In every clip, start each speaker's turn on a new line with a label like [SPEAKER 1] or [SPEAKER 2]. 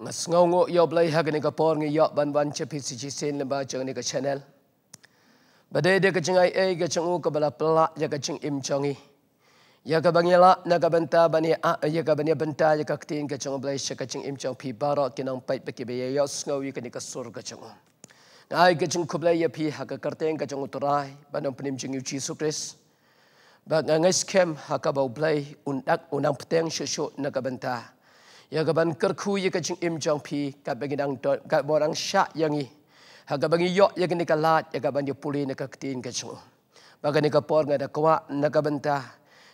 [SPEAKER 1] ngong ngong yo belai ha ga ni ka por ngi yo ban ban che pi si le ba chang ni ka channel ba de de ka chang ai ai ga ka bala pla ya ka chang im chang ya ka bang ya la na ka ban ta ya a ya ka ban ya benta ya ka tin ka chang blai sha ka chang im chang pi ba kinang ki nang pai pa ki be ya yo sngo yi ka ni ka sur ga chang ai ga chang ku ya pi ha ka kar teng ka chang u turai ba nam pnim chang yu chi su kris ba ngai skem ha ka ba blai un dak un am pteng sha na ka ban Ya gaban kerku ya kecing imjang pi kat bagi dang dot kat borang syak yang i. Ha gaban yo ya gani kalat ya gaban yo puli nak ketin kecing. Bagani ka por ngada kwa nak benta.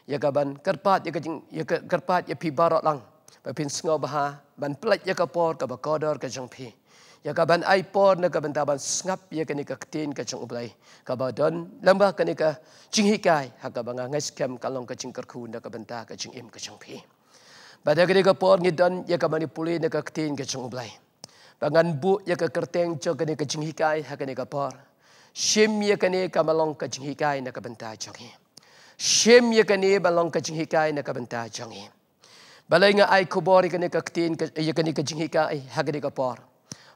[SPEAKER 1] Ya gaban kerpat ya kecing ya kerpat ya pi barok lang. Ba pin sngo baha ban plat ya ka por ka ba kodor kecing pi. Ya gaban ai por nak benta ban sngap ya gani ka ketin kecing ublai. Ka ba don lambah kani ha, ka cinghikai ha gaban ngai skem kalong kecing kerku nak benta kecing im kacung pi. Pada kini ke pohon ni dan ya ke manipuli ni ke ketin ke cung belai. Bangan bu ya ke kerteng cok kini ke cung hikai ha kini ke pohon. Shim ia kini ke malong ke cung hikai ni ke bentah cok ni. Shim ia kini malong ke cung hikai ni ke bentah cok ni. Balai nga ai kubor ia kini ke ketin ia kini ke cung hikai ha kini ke pohon.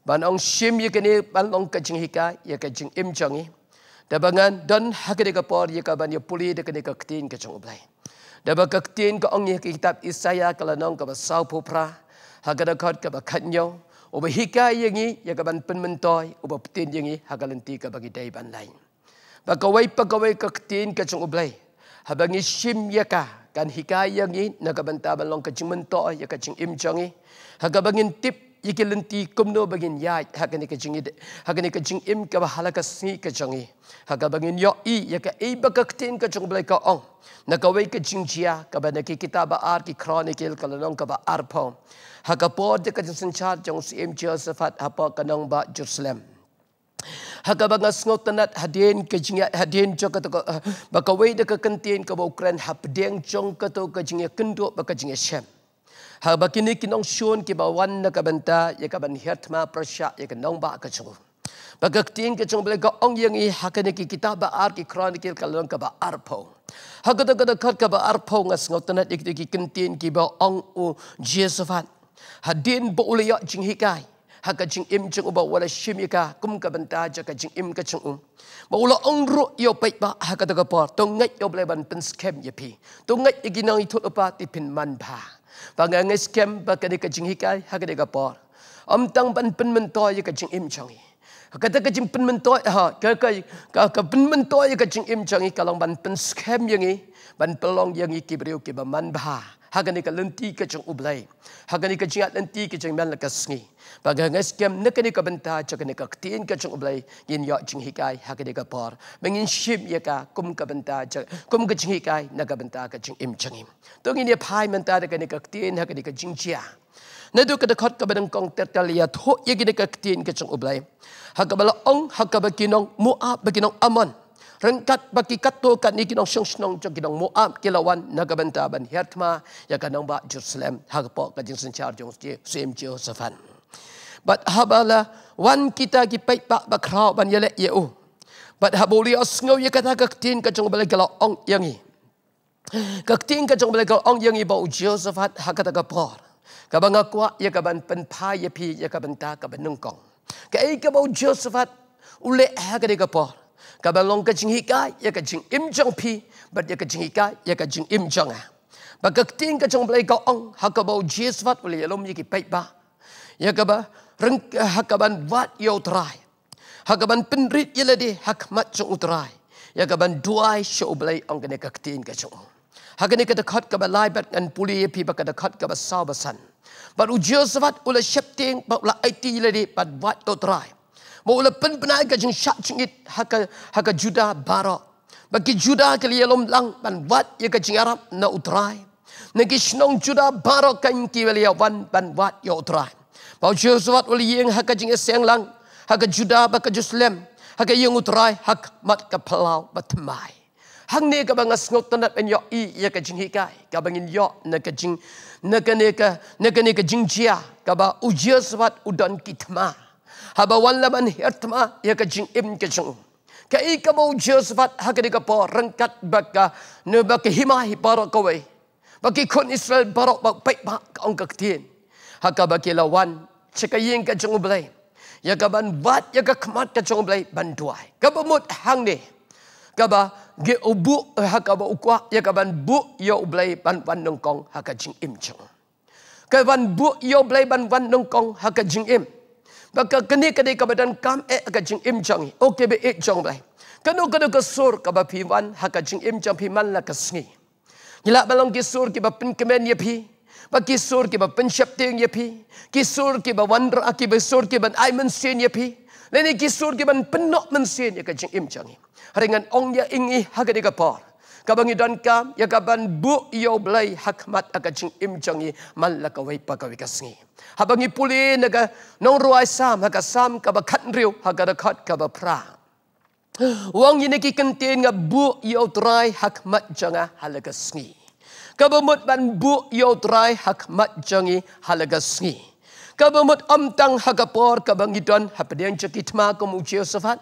[SPEAKER 1] Banong shim ia kini malong ke cung hikai ia ke cung im cok ni. Dabangan dan ha kini ke pohon ia ke manipuli ni ke ketin ke cung belai. ដែលបកកទីនកអងញេះគីតាបអ៊ីសាយ៉ាកលណងកបសោភូប្រាហកដកតកបខញោអូបហិកាយងីយកបានពិនមិនតយអូបពទីនយងីហកលន្តីកបគីតៃបានឡៃបកវៃបកវៃកកទីនកចងអូបឡៃហបងីឈឹមយកាកានហិកាយងីណកបន្តាបឡងកចងមិនតយកកចងអ៊ីមចងីហកបងិនទី yikilenti kumno bagin yai hakani ka jingid hakani ka jing im ka bahala ka si ka jangi haka bagin yo i yaka e bakak tin ka jung blai ka ong na ka wei ka jing jia ka ba na ki kitaba ar ki chronicle ka lanong ka ba ar pho haka po de ka jinsin char jong si im josephat ha po ka nong ba jerusalem haka ya, ba ngas ngot nat hadien ka jing hadien jo ka ba ka wei de ka kentin ka ba ukran hap deng jong ka to ka jing ya kendo baka ka jing ya shem Hal bakini kinong shun ki bawan na kabanta ya kaban hiatma prasya ya kanong ba ka chu. Bagak ting ka chung blega ong yang i hakani ki kitab ba ar ki chronicle ka lon ka ba ar po. Hakata kata kat ka ba ar po nga sngot na dik dik kintin ki ba ong u Jesufan. Hadin bo ulaya jing hikai. Haka jing im jing uba wala shimika kum ka banta ja ka jing im ka chung um. Ma ula ong ru yo pait ba haka da ka par. Tung ngay yo blay ban pen skem yipi. Tung ngay iginang itut upa tipin man pa. Ha pangang skem pakade kajing hikai hakade am tang pan pen mentoy kajing im changi kata kajing pen mentoi, ha ka ka ka ka pen mentoy kajing im changi kalang ban pen skem yangi ban pelong yangi kibriu kibaman bah Hagani ni ka lenti ka chung ublay hagani ni ka jinga lenti ka chung mel ka sngi ba ne ka ni ka benta cha ka ka tin ka chung ublay yin ya ching hi kai haga ka par meng in ship kum ka benta cha kum ka ching hi kai ka benta ka ching im ching im to ngi ne phai men ta ka ni ka tin haga ni ka jing chia ne du ka de khot ka ben kong ter ta lia tho ye ka tin ka chung ublay haga ba ong haga ba kinong mu a ba kinong rengkat bagi kato kan ni kita syong syong cok kinong muab kilawan nagabanta ban hertma ya kanong ba Jerusalem hagpo ka kajin sen char jong sti sim jo but habala wan kita ki pak pa ba krao ban yele ye u oh. but haboli os ngau ya kata ka tin ka jong bele kala ong yang i ka tin ka jong ong yang i ba u josephat hakata ka por ka ba ngakwa ye ka pi ya kaban tak kaban nungkong, ban nung kong ka ai ka ba josephat ule ha ka por ကဘလုံကချင်းဟိကယကချင်းအင်ဂျန်ပီဘတ်ယကချင်းဟိကယကချင်းအင်ဂျန်ဟဘကတင်းကချုံပလေကောင်ဟကဘောဂျီစ်ဝတ်ဝလီယလုံမီကိပိုက်ပါယကဘရင်ဟကဘန်ဝတ်ယောထရိုင်ဟကဘန်ပင်ရစ်ယလဒီဟကမတ်ချုံဥထရိုင်ယကဘန်ဒူအိုင်ရှိုဘလေအင်္ဂနေကတင်းကချုံဟကနေကတခတ်ကဘလိုက်ဘတ်အန်ပူလီယပီဘကတခတ်ကဘဆာဘဆန်ဘတ်ဥဂျီစ်ဝတ်ဝလီရှပ်တင်းဘလအိုက်တီယလဒီဘတ်ဝတ်ယောထရိုင် Mula pen penai ke jeng syak cengit haka haka juda bara. Bagi juda ke liya lom lang ban wat ya ke jeng Arab na utrai. Negi senong juda bara ke kan inki wali ya wan ban wat ya utrai. Bau jesuat wali yang haka jeng eseng lang haka juda baka Jerusalem Haka yang utrai hak mat ke pelau batemai. Hang ni ke bangga sengok tanat ben yok i ya ke jeng hikai. Kabangin yok na ke jeng. Naga ni na naga ni ke jeng jia. Kabang ujia sebat udan kitmah haba wan laban hirtma ya kajing ibn kajing. Kai ka mau Josephat ha ka dikapo rengkat baka ne baka himahi para kawai. Baki kun Israel barok bak baik bak ka ong kaktin. Ha baki lawan cika yin ka jeng ublai. Ya ka ban bat ya ka kemat ka jeng ublai banduai. Ka ba mut hang ni. Ka ba ge ubu eh, ha ba ukwa ya ka ban bu ya ublai ban ban nongkong ha ka jeng im jeng. Ka ban bu ya ublai ban ban nongkong ha ka jeng im. Jeng. Ba ka kene kene ka badan kam e eh, ka jing im jang. Okay be e jang bai. Kanu kanu ka sur ka ba piwan ha ka jing im jang pi man la ka sngi. Nila balong ki sur ki ba pin kemen ye pi. Ba ki sur ki ba pin shap ting ye pi. Ki sur ki ba wan ra ki ba sur ki ba ai sen ye pi. Lene ki sur ki ba pin no men sen ye ka jing im jang. Haringan ong ya ingi ha ka ni ka par kabangi dan ka ya kaban bu yo blai hakmat aga jing im jangi man la kawai pakawi kasngi habangi puli naga nong ruai sam haga sam ka ba khat riu haga da khat ka ba pra wong ini ki kentin nga bu yo trai hakmat janga halaga sngi kabamut ban bu yo trai hakmat jangi halaga sngi kabamut amtang haga por kabangi dan hapdeng chakitma kamu chiosafat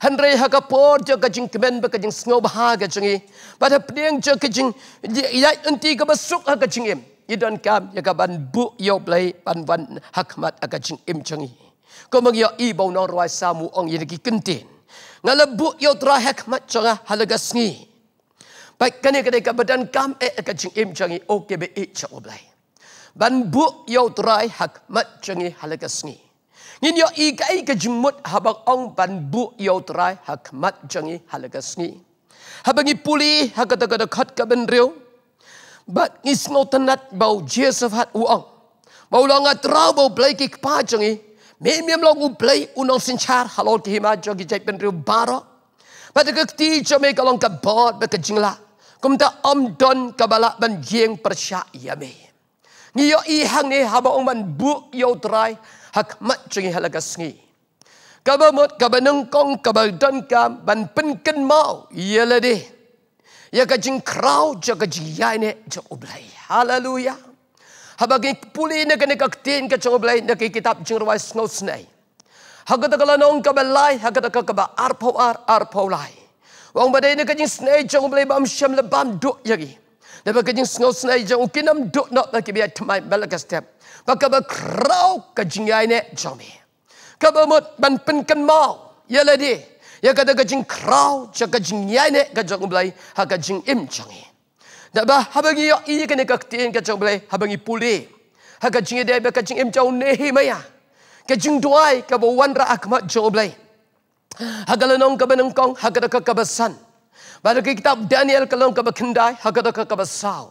[SPEAKER 1] Henry rei ha ka por jo ka jing kmen ba ka jing sngo ba ha ga jing e. jo ka ya anti ka ba suk ha ka jing em i don kam ya ka ban bu yo play ban ban hakmat ka jing em jing e. ko mong yo i bo no roi sa ong yin ki kentin nga bu yo tra hakmat jo ha ga ha ga sngi ba ka ne ka ka badan kam e ka jing em jing e, okay be e cha o ban bu yo tra hakmat jing ha, ha sngi Nhìn yo i cái cái chung mất hà bạc ông bàn bụ yo trai hà khmat chân y hà lạc sngi. Hà bạc puli hà kata kata khat ka bên riêu. Bạc ngi sngô tân nát bào chia sơ phát u ông. Bào lo ngà trao bào bây kì kpa chân y. Mẹ miệng lo ngu bây u nông sinh chár hà lô kì hima chân y chạy bên riêu bà rõ. Bạc tì kì cho mẹ kà lòng kà bọt bạc kà chinh lạ. Kum ta om don kà bà lạc bàn jieng persyak yame. Ngiyo ihang ni hà bạc ông bàn bụ yo trai hà hak mat chung halaga sngi ka ba mot ka ba nang dan ka ban pen mau ye le di ya ka jing krau ja ka ji ya ne ja ublai haleluya puli ini ka ne ka tin ka ublai ne ki kitab jing rwa snow snai haga da kala nong ka lai haga da ka arpo ar arpo ar lai wang ba ini kajing ka jing snai ublai bam sham le bam do ya gi Dapat kajing snow snow jauh kinam dok nak lagi biar temai belakang step ကကဘခရောကကျင်ရိုင်းနဲ့ဂျောမီကဘမတ်ဘန်ပင်ကန်မောယလဒီယကဒကကျင်ခရောချက်ကကျင်ရိုင်းနဲ့ကကြုံဘလိုင်ဟကကျင်အင်ချောင်းဒါပါဟဘငီယောအီကနေကတင်ကချုံပလေဟဘငီပူလေဟကချင်းရဲဘကချင်းအင်ချောင်းနေဟိမယာကချင်းဒွိုင်းကဘဝန္ဒရာအကမတ်ချောပလေဟကလနုံကဘနုံကောင်ဟကဒကကဘဆန်ဘာဒကိကတဒန်နီယယ်ကလုံကဘခန်ဒိုင်ဟကဒကကဘဆောင်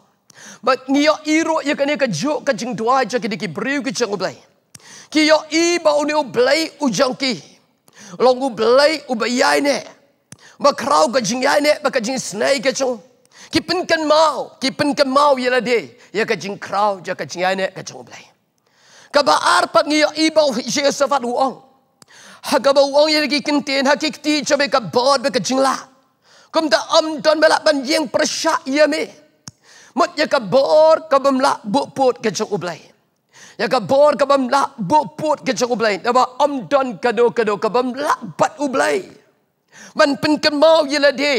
[SPEAKER 1] But niya iro ya kani ka jo ka jing dua ja ki diki briu ki jang ublai. Ki yo i ba uni ublai u jang ki. Long ublai u ba yai ne. Ba krau ka jing yai ne ba ka jing snai ka chung. Ki pin kan mau, ki pin kan mau ya la de. Ya ka jing krau ja ka jing yai ne ka jang ublai. Ka ba ar pat niya i ba u jing sa fat u ong. Ha ka ba u ong ya ki kintin ha ki kti cha ba ka bod ba ka jing la. Kum ta am don ba la ban yang persyak ya meh. Mut ya kabur ka bam la bu put ke cu ublai. Ya kabur ka bam la bu put ke cu ublai. Daba ya om don kado kado ka bam la bat ublai. Man pen ken mau yela de.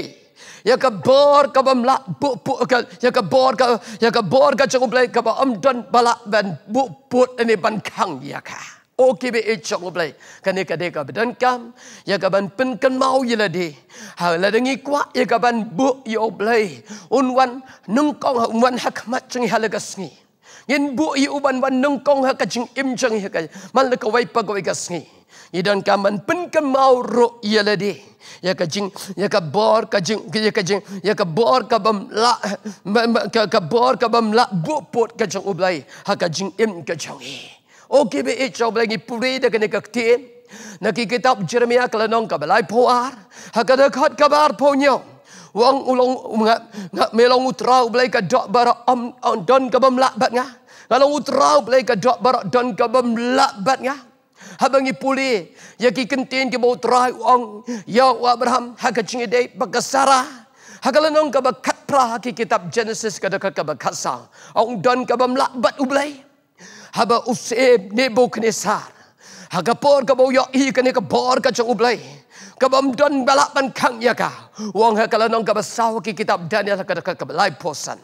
[SPEAKER 1] Ya, ya kabur ka bam la bu put ke ya kabur ka ya kabur ka cu ublai ka ba om don bala ban bu put ni ban kang ya ka. O kibe e chok lo blai. Kane kade ka bedan kam. Ya kaban pen kan mau ye lah, de, Ha la dengi kwa ya kaban bu ye o blai. Un wan nung kong ha un wan hak mat chung hi halagas ngi. Ngin bu ye u ban wan nung kong ha kajing im chung hi kaj. Man le kawai pa kawai gas ngi. Idan ya kaman pen kan mau ro ye lah, de, Ya kajing ya, ya, ya ka bor kajing ya kajing ya ka bor ka bam la ka ka bor ka bam la bu put kajing u blai. Ha kajing im kajong hi. Eh. O kibi i chau blengi puri de kene kaktin. Naki kitab Jeremiah kelenong ka belai poar. Hakada khat kabar ponyo. Wang ulong nga nga melong utra belai ka dok bara am don ka bam labat nga. Kalau utra ublai ka dok bara don ka bam labat nga. Habangi puli ya ki kentin ki bau utra wang ya Abraham hakat chingi dei bakasara. Hakala nong ka bakat pra ki kitab Genesis ka dok ka bakasa. Ong don ka bam labat ublai haba usib Nebuchadnezzar. Hagapor ka bau yoi ka ni ka bor ka cung ublai. Ka bom don balak man kang ya ka. Wong ha kala nong ka basaw ki kitab Daniel ha ka ka balai posan.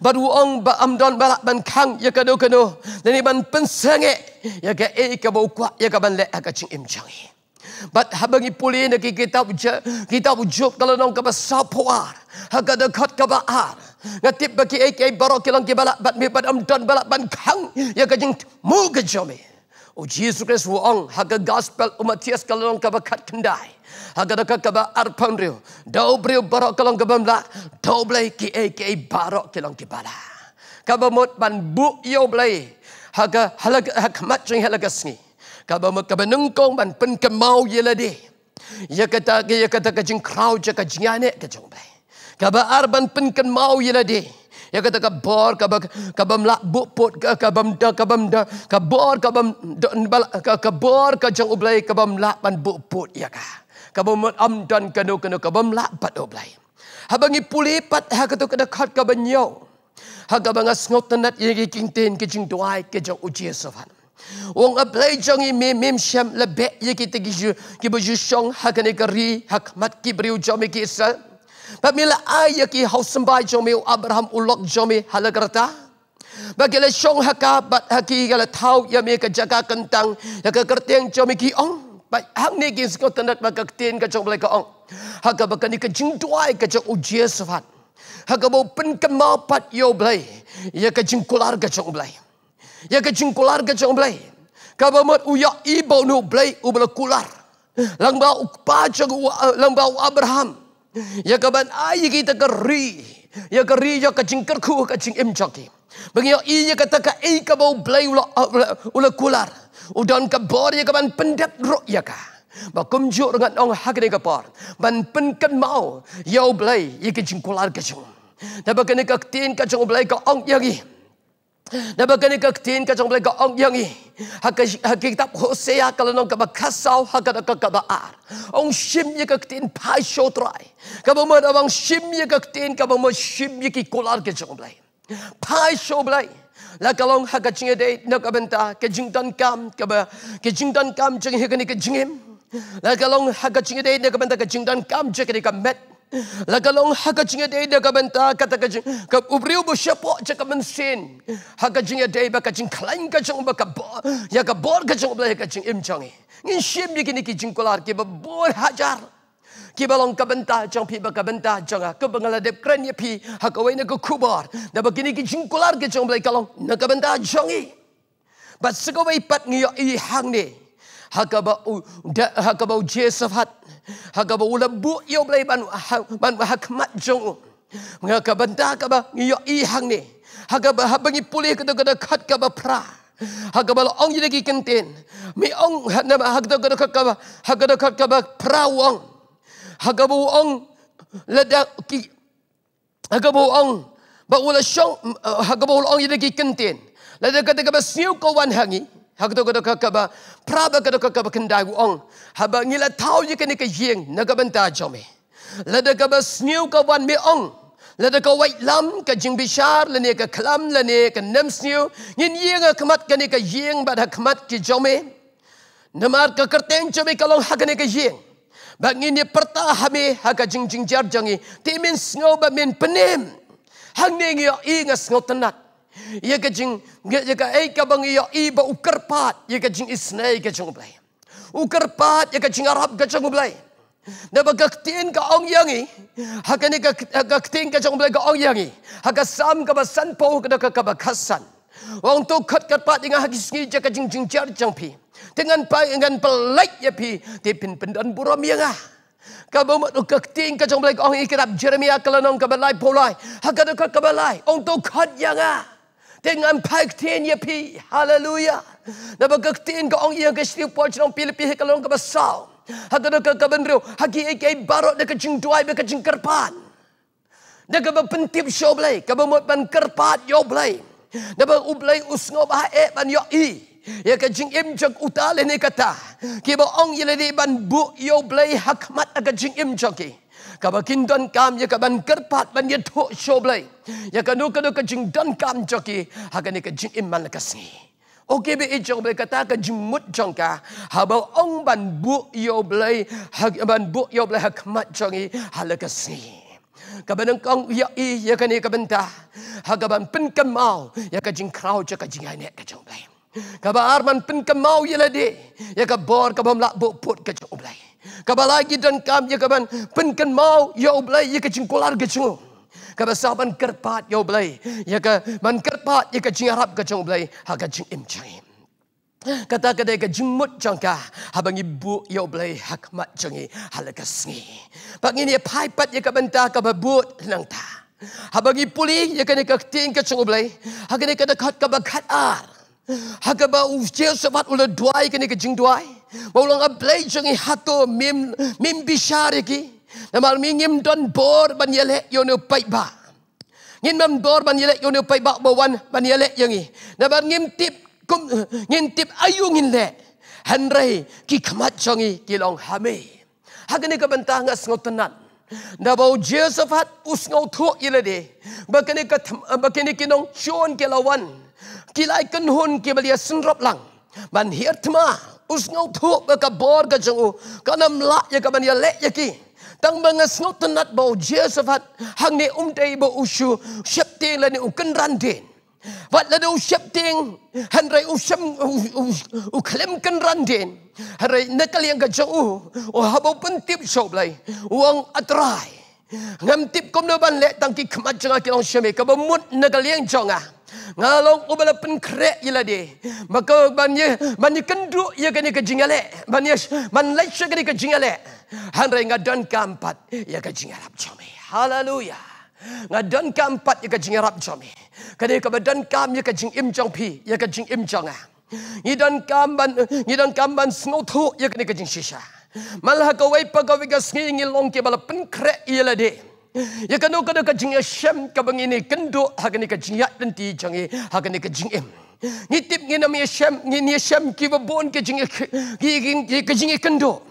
[SPEAKER 1] Bad wong ba am don balak man kang ya ka do kano. Dani ban pensenge ya ka e ka bau kwa ya ka ban le ha ka cung im changi. E. Bad habangi puli na ki kitab kitab ujub kala nong ka basaw poar. Ha ka dekat ka baar ngatip bagi ek ek baro kilang kibala bat mi bat amdan bala ban kang ya kajing mu gejomi o jesus christ wong haga gospel umatias kalong ka bakat kendai haga daka kaba arpan rio dau brio Kelang kilang kibala dau blai ki ek ek baro kilang kibala ka ba mot ban bu yo blai haga halaga hak matching halaga sngi ka ba mot ka nengkong ban pen kemau yeladi ya kata ya kata kajing crowd ya kajing ane kajing blai Kaba arban penken mau ye ladi. Ya kata kabar kabam kabam lak bukput ka kabam da kabam da kabar kabam kabar kajang ublai kabam lak pan bukput ya ka. Kabam am dan kanu kanu kabam lak pat ublai. Habangi pulipat ha kata kada kat kabam yo. Ha kabang asngot tenat ye kingtin kejing doai kejang uji sofan. Wong ablai jangi mim mim syam lebek ye kita gi ki bujusong ha kanikari hakmat ki briu jami ki Bab mila ayah ki hau sembah jomi Abraham ulok jomi halagerta. le syong haka bat haki gala tau ya mi jaga kentang ya ke kerteng jomi ki ong. Bat hang ni gins kau tenat maka ketin ke jomi ke ong. Haka bakani ke jingduai ke jomi uji esofat. Haka bau pen kemau pat yo blay ya kejeng kular ke jomi Ya kejeng kular ke jomi Kaba mat uya ibau nu blay ubala kular. Lang bau pa eh, lang bau Abraham. Ya kaban ayi kita keri. Ya keri ya kacing kerku kacing imcaki. Bagi ya iya kata ka ei ka bau blai ula, ah, ula, kular. Udan ka bor ya kaban pendek rok ya ka. Ba kumjuk dengan ong hak ni kapar. Ban penken mau. Ya ublai ya kacing kular kacung. Dapat kena kaktin kacung ublai ka ong yagi. Ya Na ba kani kaktin ka chong blega ong yangi ha ka kitab Hosea kala nong ka bakasau ha ka ka ka baar ong shim ye kaktin pai show try ka ba man abang shim ye kaktin ka ba mo shim ye ki kolar ke chong blai pai show blai la kalong ha ka ching de na ka benta ke jing dan kam ka ba ke jing dan kam chong he kani ke jing him la kalong ha ka ching de na ka benta ke jing dan kam che ka met Lagalong haka jinga day da kabenta kata kajin ka ubriu bo shapo chaka mensin haka jinga day ba kajin klain ka chong ba ka bo ya ka bor ka chong ba ka jing im chongi ngin shim ni kini kijin kolar ki ba bor hajar ki ba long kabenta chong pi ba kabenta chonga ah. ka bangala de kran ye pi haka wai na ka kubar da ba kini kijin kolar ka chong ba kalong na kabenta chongi ba sgo wai pat ngi yo i hang ni hakabau da hakabau jesafat hakabau lebu yo ban ha, ban banu hakmat jong mengaka benda kaba yo ihang ni hakaba habangi pulih kata kata kat kaba pra hakaba ong jadi ki kentin mi ong nama hakta kata kat kaba hakata kat kaba pra wong hakaba ong ledak ki hakaba ong ba ulah syong hakaba ong jadi ki kentin Lada kata kata siu kawan hangi, Hak to kada kaka ba praba kada kaka ba kenda gu ong haba ngila tau ye kene ke yeng naga benta jome lada ka ba sniu ka wan me ong lada ka wait lam ka jing bishar lene ka klam lene ka nem sniu ngin yeng ka mat kene ke yeng ba da kmat jome namar ka kerteng jome ka hak kene ke yeng ba ngin ye perta jing jing jar jangi timin sngau ba min penem hang ne ngi ingas ngau tenat ia kajing ngak jaka ai ka bang ia i ukar pat ia kajing isnai ka jung blai. Ukar pat ia kajing arab ka jung blai. Da ba ka ktin ka ong yangi. i ka ni ka ktin ka ong yang i sam ka basan po ka ka ka ba khasan. Wong to kat kat pat ing ha kis ngi ja ka jing jing jar jang pi. Dengan pai dengan pelai ya pi ti pin pendan buram yang ah. Ka ba ma ka ktin ka jung blai ong i ka jeremia ka lanong ka ba polai ha ka da ka ka ba lai. Wong to kat yang ah dengan pagtin ye pi. Hallelujah. Na bagaktin ga ong iyang kasi po chong pilipih kalong ka basaw. Hago do ka ka benro, hagi ay kay barot na ka jing duay ka jing karpan. Na ka ba pentip syo blay, ka mot ban karpat yo blay. Na ba ublay usngo ba e ban yo i. Ya ka jing im jog utale ni kata. Ki ba ong iyang di ban bu yo blay hakmat aga jing im jogi. Eh. Kabakin ba don kam ye ya kaban kerpat ker pat ban ye ya tho sho blai ya ka nu ka jing don kam joki ha ka ni ka jing im man ka si o ke be ijo eh, be ka ka jing mut jong ka ha ba ong ban bu yo blai ha ban bu yo blai ha ka mat jong i ha la ka si ka ban kong ya i eh, ya ka ni ka ban ta ha ka ban pin ka mau ya ka jing krau cha ka jing ai ne ka jong blai ka ba arman pin ka mau ye la di ya, lah, ya ka bor ka ba mla bu put ka jong blai Kaba lagi dan kam ya kaban penken mau ya ublay ya kecengkular kecengu. Kaba saban kerpat ya ublay ya ke kerpat ya kecing harap kecung ublay hak kecing imcai. Kata kata ke mut jangka habang ibu ya ublay hak mat jengi halaga sengi. Pak ini paipat ya tak kaba but nang ta. Habang ipuli ya kene kakting kecung ublay hak kene kata kat kaba kat ar. Hagaba ufje sabat ula duai kini ke jing duai. Maulang ablay jengi hato mim mim bishari ki. Namal mingim don bor ban yele yonu pai ba. Ngin mam bor ban yele yonu pai ba bawan ban yele yengi. Namal ngim tip kum ngim tip ayu ngin le. Henry ki kemat jengi kilong hame. Hagani ka bentah ngas ngotenan. Na bau Jesus fat us ngau thuk ile de. Bakene ka bakene kinong chon kelawan. lawan kilai kenhun ke belia senrop lang. Man hir tema usngau thuk ke kabor ke jengu. Kana melak ya kaban ya lek ya ki. Tang banga snau tenat bau jesafat hang ne umtei bau usyu syapting lani ukan randin. Wat lada u syapting han rai u syam u klem kan randin. Han ha rai nakal yang gajau u habau pentip syau belai. Uang atrai. Ngam tip kom do ban lek tangki kemat jengah kilang syamik. Kabamut nakal yang jengah. Ngalong u bala penkrek ila de. Maka banye banye kenduk ia kene ke jingale. Banye man lecha kene ke jingale. Han rai ngadon kampat ia ya ke jingarap chome. Haleluya. Ngadon kampat ia ya ke jingarap chome. Kene ke badan kam ia ya ke jing im jong pi ia ke jing im jong a. Ah. Ngidon kamban ngidon kamban snow thu ia kene ke jing shisha. Malha ka wai pagawiga sngi ngilong ke bala penkrek ila de. Ya kanu kanu ka jing shem ka bang ini kendo ha kani ka jing yat nti jang e ha kani ka jing em. Ngitip ngi nam ye shem ngi ni shem ki ba bon ka jing ki ki ki ka jing kendo.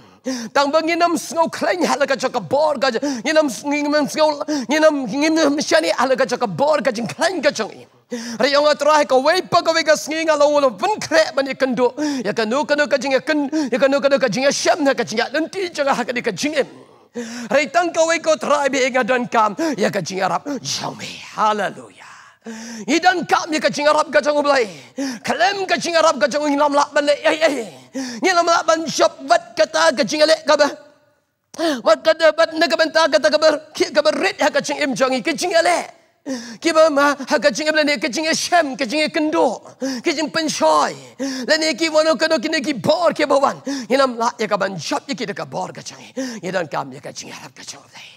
[SPEAKER 1] Tang bang ngi nam sngau klein hala ka chaka bor ka ngi nam ngi nam sngau ngi nam ngi nam shani hala ka chaka bor ka jing klein ka jang e. Eh. Ari yang terah ka wei pa ka wei ka sngi nga lo lo pun kre ban ye kendo. Ya kanu kanu ka jing ya kan ya kanu kanu ka jing ya shem na ka jing ya nti jang ha ka ni ka jing em. Eh. Hari tengkau ikut raibi ingat dan kam. Ya kecing Arab. Jomi. Haleluya. Idan kam ya kecing Arab kacang ublai. Kelem kecing Arab kacang ulam lak balik. Ya ya ya. Ini lak ban syop bat kata kecing alik kabar. Wat kata bat nak kata kabar. Kik kabar rit ya kacang im jangi. Kecing alik. Kiba ma ha ka chinga blane ka chinga shem ka chinga kendo ka chinga penchoy la ne ki wono ka do ki ne ki bor ke bawan inam la ya ka ban chap ya ki ka bor ka chang ye ya dan kam ya ka chinga ya rap ka chang dai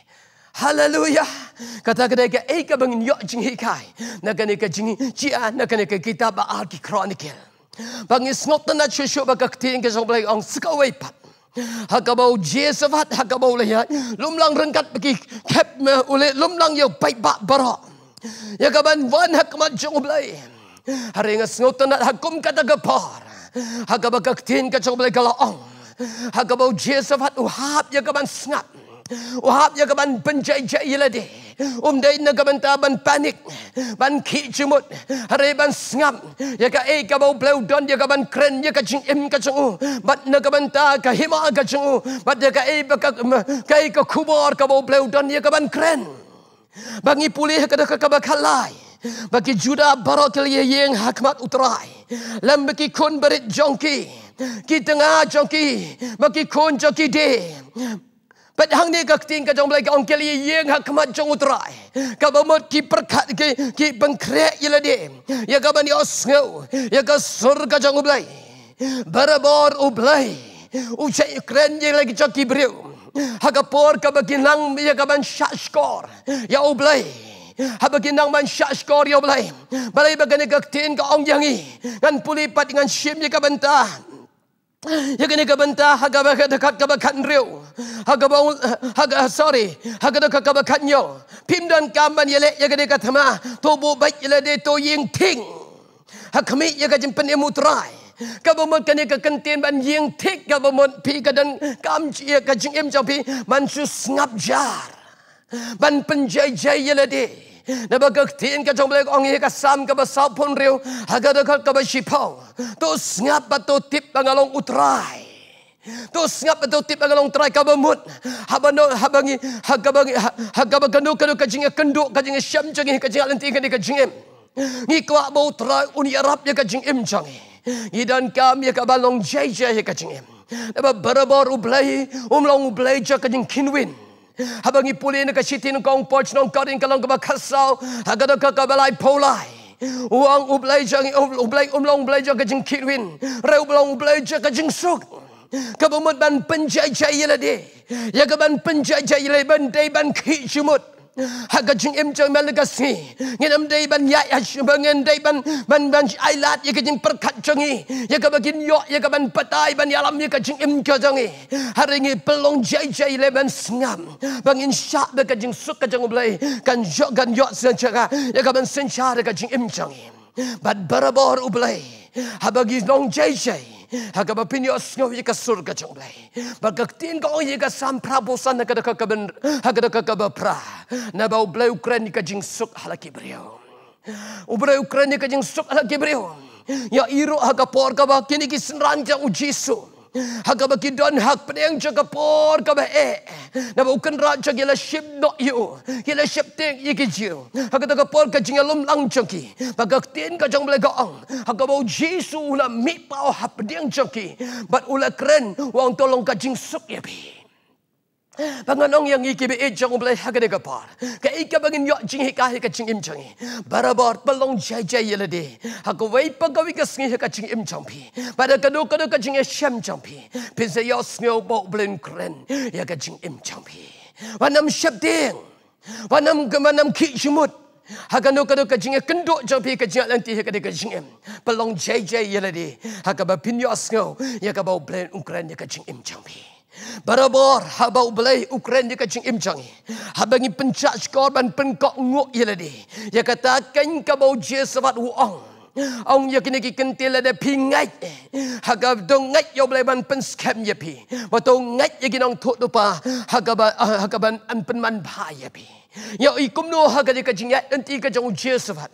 [SPEAKER 1] Hallelujah. Kata kata ke eka eh, bangin yo jingi kai. Nakane ke jingi jia ah, nakane ke kitab Arki ah, ah, Chronicle. Bangi snot na shu ba ka ktin ke sobla ong skawai pa. Hakabau Jesus hat hakabau lehat. Lumlang rengkat pergi kep me ulit lumlang yo baik bak barok. Ya kaban wan hak mat jong blai. Hari nga snot nat hakum kata gapar. Haga baga ktin ka jong blai kala ong. Haga bau Jesus hat uhap ya kaban snap. Uhap ya kaban penjai jai ya lade. Um dai na kaban taban panik. Ban ki jumut. Hari ban snap. Ya ka ei eh, ka bau blau don ya kaban kren ya ka jing em ka jong. Bat na kaban ta ka hima ka jong. Bat ya ka ei eh, ba ka ka eh, kubor ka bau blau don ya kaban kren. Bagi pulih kada kekabakalai. Bagi Juda barakil ye yang hakmat utrai. Lam bagi kun berit jongki. Ki tengah jongki. Bagi kun jongki de. Pat hang ni kak ting kajong belai kaong keli yang hakmat jong utrai. Ka bamut ki perkat ki ki bengkrek yela de. Ya ka bani os Ya ka sur kajong belai. Barabor ublai. Ucai kren yela ki jongki beriung. Hagapor ka baginang ya ka man shashkor. Ya ublay. Habaginang man shashkor ya ublay. Balay baganigaktin ka ong yangi. Ngan pulipat ngan shim ya ka banta. Ya kini kebenta haga baga dekat kebakan riu. Haga bau, haga sorry, haga dekat kebakan nyo. Pimdan kaman yele ya kini kata ma. Tubuh baik yele de to ying ting. Hakami ya kajim penemu terai government kan ka kentin ban ying tik government pi ka dan kam chi ka jing em chau pi man chu snap jar ban pen jai jai yele de na ba ka tin ka jong blek ong ye ka sam ka ba sau pon riu ha ga da ka ka ba shi pau to snap ba to tip bangalong utrai to snap ba to tip bangalong trai ka ba mut ha ba no ha ba ngi ha ka ba ngi ha ka ba kanu kanu ka jing ka kendu ka jing sham chang ka jing alanti ka ni ka jing em mm. ni ka ba utrai un ya rap ya ka jing em chang i dan kam ye kabalong jeje ye kacing em neba berabor ublei umlong ublei cha kacing kinwin habang ipuli ne kaciti ne kong poch nong karin kalong ba kasau hagado ka kabalai polai uang ublei cha ublei umlong ublei cha kacing kinwin re umlong ublei cha kacing suk Kabumut ban penjajah yeladi. Ya kaban penjajah yeladi. Bantai ban kik Haga jing em jo mel ga si ngin am dei ban ya ya shu ban ngin dei ban ban ban ai lat ye ga jin per khat jo ngi ye ga bagin yo ye ga ban patai ban ya lam ye ga jin em ga ha jo ngi har ngi pelong jai jai le ban ngam bang in sha ba ga jin suk ga jo blai kan jo gan yo sen cha ga ye ga ban sen cha ga jin em jo ngi bad barabor u blai habagi long jai jai Haga bapinios nyo yika surga jong lay. Baga tin ko yika sam prabo san naga daka kaben haga daka kaba pra. Naba ubla ukrani ka suk halak ibrio. Ubra ukrani ka suk halak ibrio. Ya iru haga porga ba kini kisin ranjang ujisu. Haka baki don hak pada yang jaga por kau bae. Eh, eh. Na bukan raja kila ship not you. kila ship ting iki jiu. Haka taka por ka jingga lum lang jangki. Baga ktin ka jang mulai gaang. Haka bau jisu ula mi hap hak pada yang jangki. Bat ula keren wang tolong ka jing suk ya bih. Bangan ong yang iki be ejang ublai hagade gapar. Ka ika bangin yo jing hi kahi ka jing imjang hi. Barabar palong jai jai yele de. Hako wai pagawi ka sngi hi ka jing imjang pi. Bada kadu kadu ka jing esham jang pi. Pinsa yo sngi obo ublin kren ya ka jing imjang pi. Wanam shabding. Wanam gamanam ki jimut. Haga nu kadu ka jinga kendo jopi ka jinga lanti ka de ka jinga palong jai jai yele de. Haga ba pinyo asngo ya ka ba ublin ukren ya ka jing imjang pi. Barabar haba ubleh Ukraine dia kacang imcang. Haba ngi pencak korban pengkok nguk ya ledi. Ya kata kain kabau je sebab uang. Aung ya kini kentil ada pingai. Haga dong ngai yo boleh ban pen scam ya pi. Wato ngai ya kini ong tok dupa. Haga ba haga ban an pen man ba pi. Ya ikum no haga de kacing ya enti kacang uje sebab.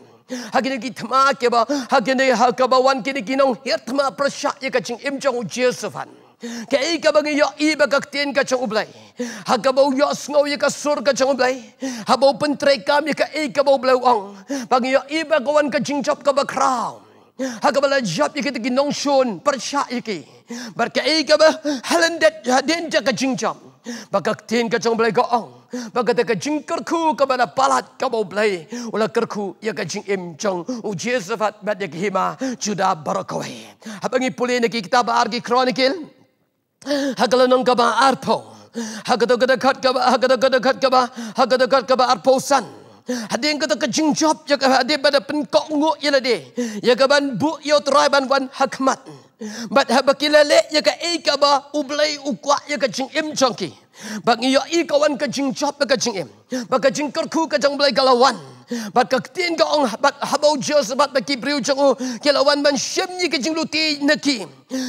[SPEAKER 1] Haga ni kita mak ya ba. Haga ni haga ba kini kini orang hirt ma prasya ya kacing imcang uje sebab. Kaya ka bang iyo iba ka tin ka chang ublay. Hagabaw iyo asngaw iyo ka sur ka chang ublay. Habaw pentray kam iyo ka ikabaw blaw ang. Bang iyo iba ka wan ka chingchap ka bakraw. Hagabala jap iyo kita ginong syon persya ki, Bar ka ika ba halandet hadin ja ka chingchap. Bagak tin ka chang ublay ka ang. Bagat ka jingkar ku ka bana palat ka bau blay. Ula kar ku ya ka jing im chong. U jesafat bat ya ka hima juda barakawai. Habangi puli na ki kitab argi chronicle. Hagalanong kaba arpo. Hagada kat kaba hagada kat kaba hagada kat kaba arpo san. Hadi yang kata kejing job ya kaba hadi pada pengkok ngu ya lade. Ya kaba bu yo try ban wan hakmat. Bat haba kilale ya ka e kaba ublay ukwa ya kejing im chonki. Bagi iyo i kawan kejing job ya kejing im. Bang kejing kerku kejang blay galawan. Bat ka tin ka ang bat habaw Diyos bat na kibriw siya ko kila wan man siyem ni ka jing luti na ki.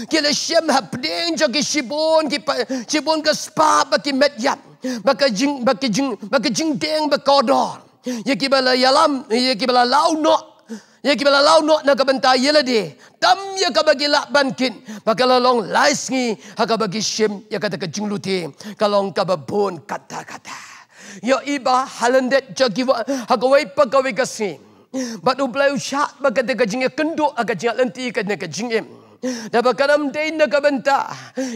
[SPEAKER 1] Kila siyem hapdeng siya ka shibon ki pa shibon ka spa bat ki medyap. Bat ka jing bat ka jing bat ka jing deng bat ka odor. Ya ki bala yalam ye ki bala lau no. Ya ki bala lau no na ka benta yela di. Tam ye ka bagi lak ban kin. Bat ka lalong lais ngi ha ka bagi siyem ya kata ka jing luti. Kalong ka babun kata-kata. kata kata Ya iba halendet jagiwa hagawai pagawi gasi. Batu belayu syak bagata gajinya kendo agak lah jingat ya lenti kajinya gajinya. Dapa karam dei na ka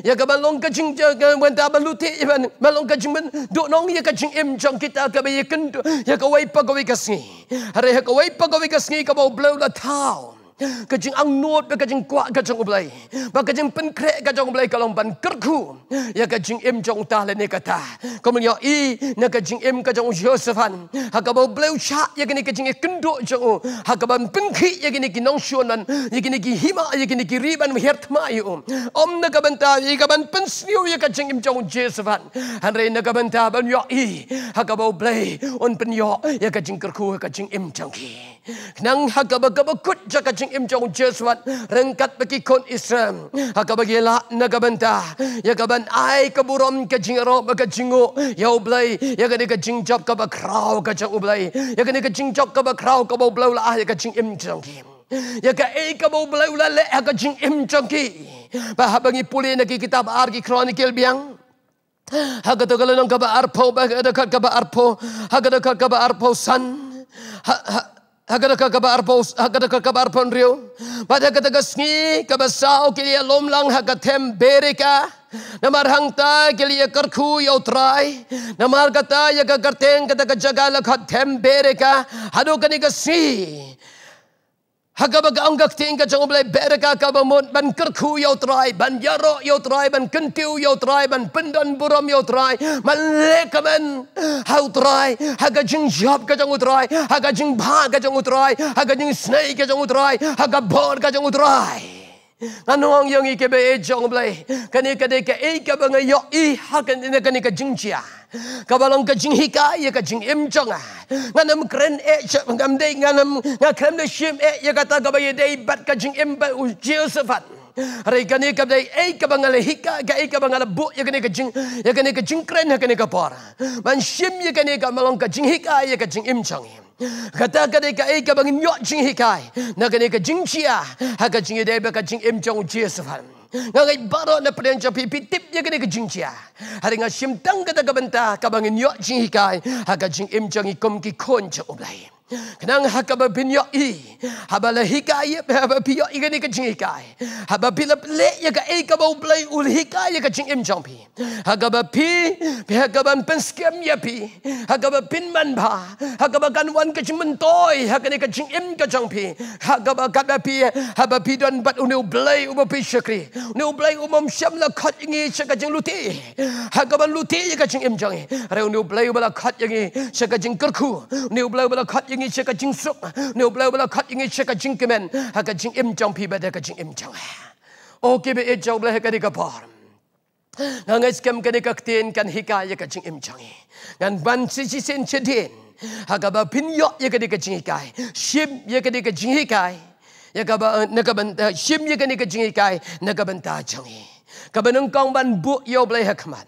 [SPEAKER 1] Ya ka kajing jaga ya benta baluti iban. Ya balong kajing jing ben do nong ya kajing jing em kita ka ya kendo. Ya ka wai pa gawi ka sngi. Hare ka wai pa blau la tau kajing ang nuot pa kajing kwa kajong ublay ba kajing penkre kajong ublay kalong ban kerku ya kajing im jong tahle ni kata kamun ya i na kajing im kajong josephan hakabaw blew cha ya gini kajing ikendo e jong hakabaw penki ya gini kinong shonan ya gini kihima ya gini kiriban mahirt mayo om na kabanta ya kaban pensniw ya kajing im jong josephan hanrey na kabanta ban ya i hakabaw blay on penyo ya kajing kerku ya kajing im jong ki nang hakabaw kabakut ya kajing sing imjong jesuat rengkat bagi kon Islam, Aka bagi lah naga bentah. Ya kaban ai keburam ke jingro ke jingo ya ublai ya kene ke jingjap ke bakrau ke jang ublai ya kene ke jingjap ke bakrau ke bau blau lah ya ke jing imjong ki. Ya ke ai ke bau blau lah le ya ke jing imjong ki. Bah ha bagi pulih nagi kitab argi kronikil biang. Haga tu kalau nang kaba arpo, haga dekat kaba arpo, haga dekat kaba arpo san. Ha, ha, Hagada ka ka barpo hagada ka ka barpo ndrio pada kata ka sngi ka basa o ke ye tem berika namar hang ta ke liye kar khu yo trai namar kata ye ya ka karteng kata ka jaga la tem berika hado ka ni ka sngi Hagabag ang gakting ka chong blay beraka ka bamon ban kerku yo try ban yaro yo try ban kentiu yo try ban pendon buram yo try man lekamen how try haga jing job ka chong try haga jing ba ka chong try haga jing snake ka chong try haga bor ka chong try Ano ang yung ikibay e chong blay kani kade ka e ka bangayok i hakan ina kani Kabalong ka jing hika ya ka jing im chong a. Ah. Nganam kren e chok ngam dey nganam nga krem de shim e ya kata ka baye dey bat ka jing im bat u jiosafat. Hari kani ka dey e ka bangala hika ka e ka bangala bu ya kani ka jing ya kani ka jing kren ya kani ka por. Man shim ya kani ya ya. ka malong ka jing hika ya ka jing im chong i. Kata kani ka e ka bangin yot jing hika na kani ka jing chia ha ka jing yedey ba ka jing im chong u jiosafat. Nga baro na pwedeng siya pipitip niya gani ka jing siya. Hari nga siyem tang kata kabanta kabangin yo jing hikay haka jing im jang ikom ki kon cha ublayim. Kenang hakaba bin yoi. Habala hikai ya haba bi yoi gani ke jing hikai. Haba bila ble ya ka eka ba ublai ul hikai ya ka jing im jampi. Hakaba pi bi hakaba pen skem ya pi. Hakaba pin man ba. Hakaba kan wan ke jing mentoi ha ka ni ka jing im ka jampi. Hakaba ka ba pi haba pi dan bat uni ublai uba pi syakri. Uni ublai umum syam la kat ingi syaka jing luti. Hakaba luti ya ka jing im jangi. Re uni ublai uba la kat ingi syaka jing kerku. Uni ublai uba la kat jing che ka jing suk ne ble ble khat jing che ka jing kemen ha ka jing im jong phi ba de ka jing im jong o ke be e jong ble ha ka de ka par na nga skem ka de ka ktin kan hi ka ye ka jing im jong ngan ban chi chi sen che din ha ka ba pin yo ye ka de ka jing kai shim ye ka de ka jing kai ye ka ba ne ka ban shim ye ka ni ka jing kai ne ka ban ta jong ka ban ngong ban bu yo ble ha kman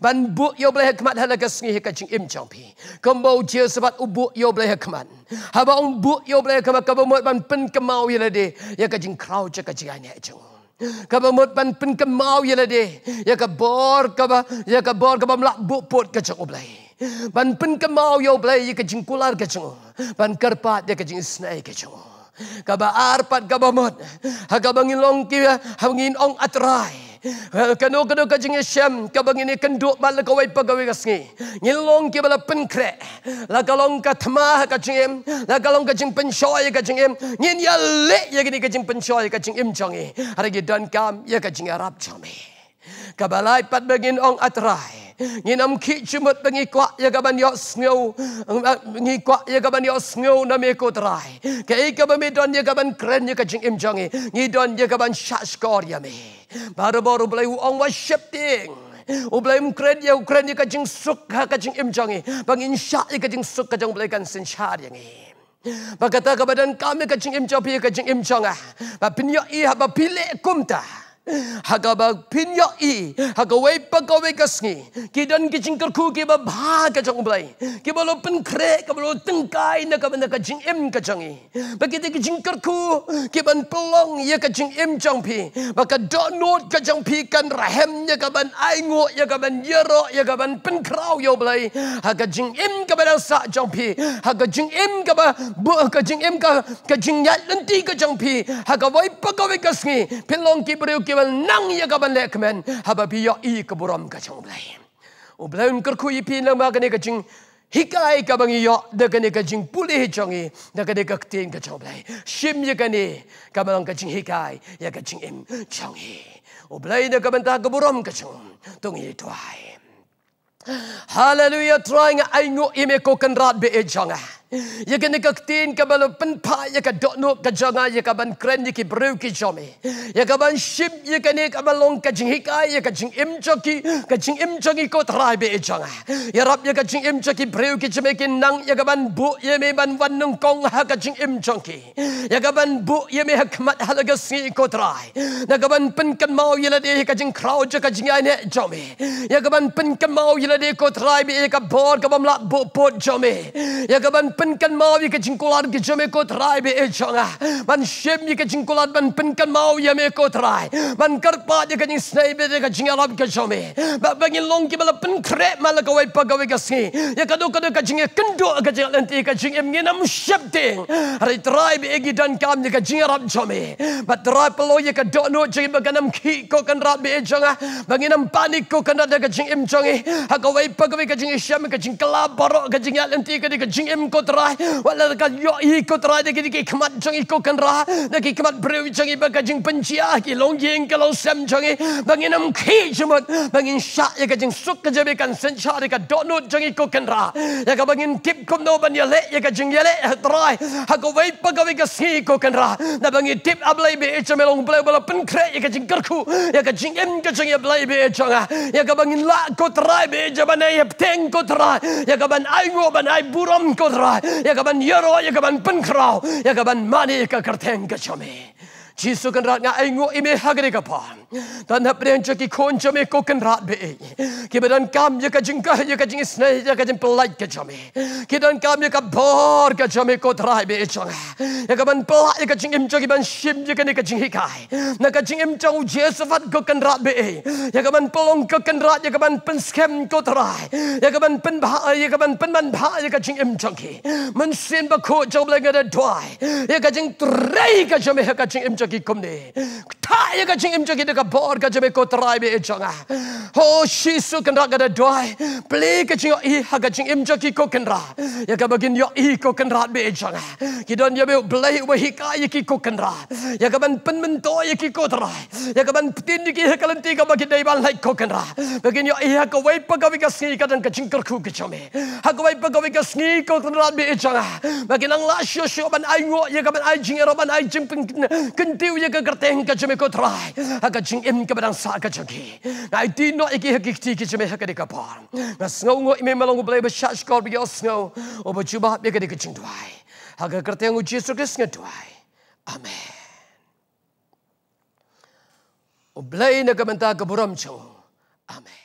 [SPEAKER 1] ban bu yo ble hakmat hala gasngi ka ching im chong pi kom bo che sabat yo ble hakmat ha ba um bu yo ble hakmat ka ba mot ban pen kemau ye de ya ka ching krau che ka ching ani chong ka ba mot ban pen kemau ye de ya ka bor ka ba ya ka bor ka ba mlak bu pot ka chong ble ban pen kemau yo ble ye ka kular ka chong ban karpat de ka ching snai ka chong ka arpat kaba ba mot ha ka bangin long ki ya, ha bangin ong atrai Kanu eh, kanu kajing esham ka bang ini kenduk bala kawai pegawai kasngi. Ngilong ki bala penkre. lagalong kalong ka tmah kajing em. La kalong kajing pensoy kajing em. Ngin ya le ya gini kajing pensoy kajing em chongi. Hari gi kam ya kajing arab chongi. Kabalai pat bagin ong atrai nginam ki chumat pengi kwa ya gaban yo snyo ngi uh, kwa ya gaban yo snyo na me ko trai ke ik ba me don ya gaban kren ya ka im jong ngi don ya gaban shash kor ya me bar bor blai u ong wa ship ting u blai um kren ya kren ya ka jing suk ha ka im jong bang in sha ya ka jing suk ka jong blai kan sin sha ya ngi Bagata kabadan kami kacing imcapi kacing imcanga. Bapinyo iha bapile kumta. Haga bag pinyo i, haga wai pagka wai kasngi, ki dan ki kerku ki ba bha ka jang lo pen kre, ka lo tengkai na ka na ka jing im ka jang i. Bagi ti ki kerku, ki pelong ya ka jing im jang pi, baka donut ka kan rahem ya ka aingu, ya ka ban yero, ya ka ban pen ya ublai, haga jing im ka ba na sa jang pi, haga jing im ka ba, buh ka jing im ka, ka jing lenti ka haga wai pagka wai pelong ki beriuk kebal nang ya kaban lek men haba biya i keburam ka chong blai u blaun ker ku i pin lamba ka ne hikai ka bang ya de ka ne ka ching puli he chong i de ka de ka ktin ka chong blai shim ya ka ne ka bang ka ching hikai ya ka ching im chong i u blai de ka ban ta keburam ka chong tong i tuai Hallelujah, trying a ngu ime ko kenrat be e Ya kena ke ketin ke penpa ya ke doknuk ke jonga ya ke ban kren ya ke beru ke jomi. Ya ke ban ship ya ke ni ke balong ke jing hikai ya ke jing imjoki ke jing imjoki ko terai be ejonga. Ya rap ya ke jing imjoki beru ke jomi ke nang ya ke ban bu ya me ban wan nung kong ha ke jing imjoki. Ya ke ban bu ya me ha kemat ha lega ko terai. Na ke ban pen ken mau ya lade ke jing krau ja ke jing ya ne jomi. Ya ke ban pen ken mau ya lade ko terai be ya ke bor ke ban lak bu put jomi. Ya ke ban penkan mau ye kejengkolan ke jeme ko trai be echonga ah. man shem ye kejengkolan man penkan mau ya me ko trai man karpa ye kejin snai be de kejinga lab ke jome ba bangin long ke bala pen kre mal ko wai pa gawe gasi ye kadu kadu kejinga e kendo ke jeng ti ke jing em ngina mu shep ting ari trai be egi dan kam ye kejinga rab jome ba trai pelo ye ke do no jing baganam ki ko kan rab be echonga ah. bangin am panik ko kan de jing em jongi e. ha ko wai pa gawe kejing e shem jing kelab baro kejing lenti ke de ya jing em ko terah wala ka yo iko terah de kidi kemat jong iko kan ra de ki kemat brew jong iba ka jing pencia ki long jing ka long sem jong i bang inam ki jumat bang in sha ya ka jing suk ka jabe kan sen sha de ka don not jong iko kan ra ya ka bang in tip kom no ban ya le ya ka jing ya le terah ha ko wei pa ka wei ka si iko kan ra na bang in tip ablai be ich me long blai bala pen kre ya ka jing kar ku ya ka jing em ka jing ah. ya blai be ich nga ya ka bang in la ko terah be jabe na ya pteng ko terah ya ka ban ai ngo ban ai buram ko terah Jakaban Jero, Jakaban Penkrau, Jakaban Mani, Kakarten Gachome. Jesu kan rat nga aingu i me hagri ka pa. Tan na pren jo ki kon jo me ko kan rat be. Ki beran kam ye ka jinga ye ka jing snai ye ka jing pelai ke jo me. Ki dan kam ye ka bor ke jo ko trai be chang. Ye ka ban pelai ye ka jing im jo ban shim ye ka ni ka jing hikai. Na ka jing im jo Jesu fat ko kan rat be. Ye ka ban pelong ko kan rat ye ka ban pen skem ko trai. Ye ka ban pen ba ye ka ban pen ban ba ye ka jing im jo ki. Man sin ba ko jo ble ga da twai. Ye ka jing trai ka jo ka jing im ki komne ta ye ga jing im jogi de ga bor ga jabe ko trai be changa ho shi su kan ra ga de doi ple ke jing i ha ga jing im jogi ko kan ra ye ga bagin yo i ko kan ra be changa ki don ye be ble we hi ka ye ki ko kan ra ye ga ban pen men to ye ki he kalan ti ga ba ki dei ban lai ko kan ra bagin yo i ha ko wei pa ga vi ga si ka dan ka jing kar khu ke chome ha ko wei pa ga vi ga si be changa bagin ang la shi shi ban ai ngo ye ga jing ro ban ai jing pen Tintiw ya kakarteng ka jame ko trai. Aga jing im ka badang sa ka jagi. Na iti no iki haki ti ki jame haka dika par. Na snow ngo ime malong blay ba shash kor bi yo snow. O juba hap ya ka dika jing duai. Aga karteng u Jesus Christ nga duai. Amen. O blay na kabanta kaburam chong. Amen.